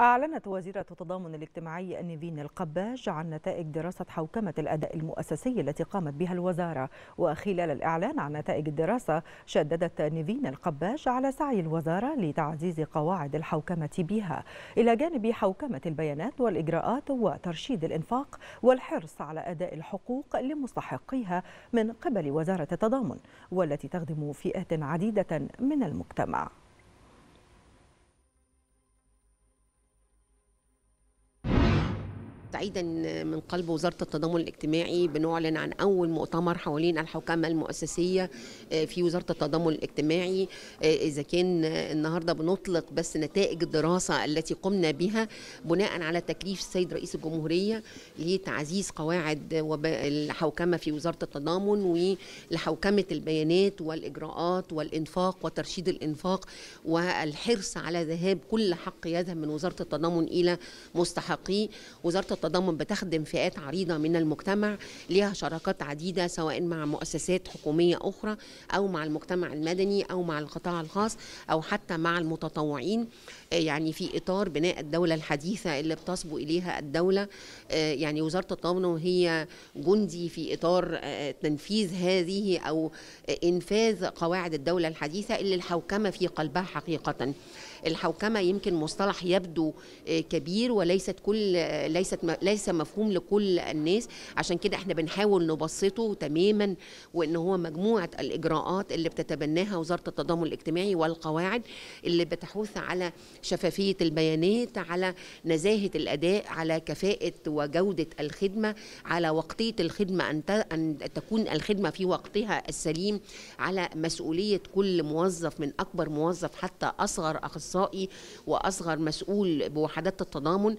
أعلنت وزيرة التضامن الاجتماعي نيفين القباج عن نتائج دراسة حوكمة الأداء المؤسسي التي قامت بها الوزارة وخلال الإعلان عن نتائج الدراسة شددت نيفين القباج على سعي الوزارة لتعزيز قواعد الحوكمة بها إلى جانب حوكمة البيانات والإجراءات وترشيد الإنفاق والحرص على أداء الحقوق لمستحقيها من قبل وزارة التضامن والتي تخدم فئات عديدة من المجتمع تعيدا من قلب وزارة التضامن الاجتماعي بنعلن عن أول مؤتمر حوالين الحوكمة المؤسسية آه، في وزارة التضامن الاجتماعي آه، إذا كان آه، النهاردة بنطلق بس نتائج الدراسة التي قمنا بها بناء على تكليف السيد رئيس الجمهورية لتعزيز قواعد الحوكمة في وزارة التضامن ولحوكمة البيانات والإجراءات والإنفاق وترشيد الإنفاق والحرص على ذهاب كل حق يذهب من وزارة التضامن إلى مستحقيه وزارة التضامن بتخدم فئات عريضة من المجتمع ليها شراكات عديدة سواء مع مؤسسات حكومية أخرى أو مع المجتمع المدني أو مع القطاع الخاص أو حتى مع المتطوعين آه، يعني في إطار بناء الدولة الحديثة اللي بتصبو إليها الدولة آه، يعني وزارة التضامن هي جندي في إطار آه، تنفيذ هذه أو إنفاذ قواعد الدولة الحديثة اللي الحوكمة في قلبها حقيقة الحوكمه يمكن مصطلح يبدو آه، كبير وليست كل آه، ليست ليس مفهوم لكل الناس عشان كده احنا بنحاول نبسطه تماما وان هو مجموعه الاجراءات اللي بتتبناها وزاره التضامن الاجتماعي والقواعد اللي بتحوث على شفافيه البيانات على نزاهه الاداء على كفاءه وجوده الخدمه على وقتيه الخدمه ان تكون الخدمه في وقتها السليم على مسؤوليه كل موظف من اكبر موظف حتى اصغر اخصائي الاخصائي واصغر مسؤول بوحدات التضامن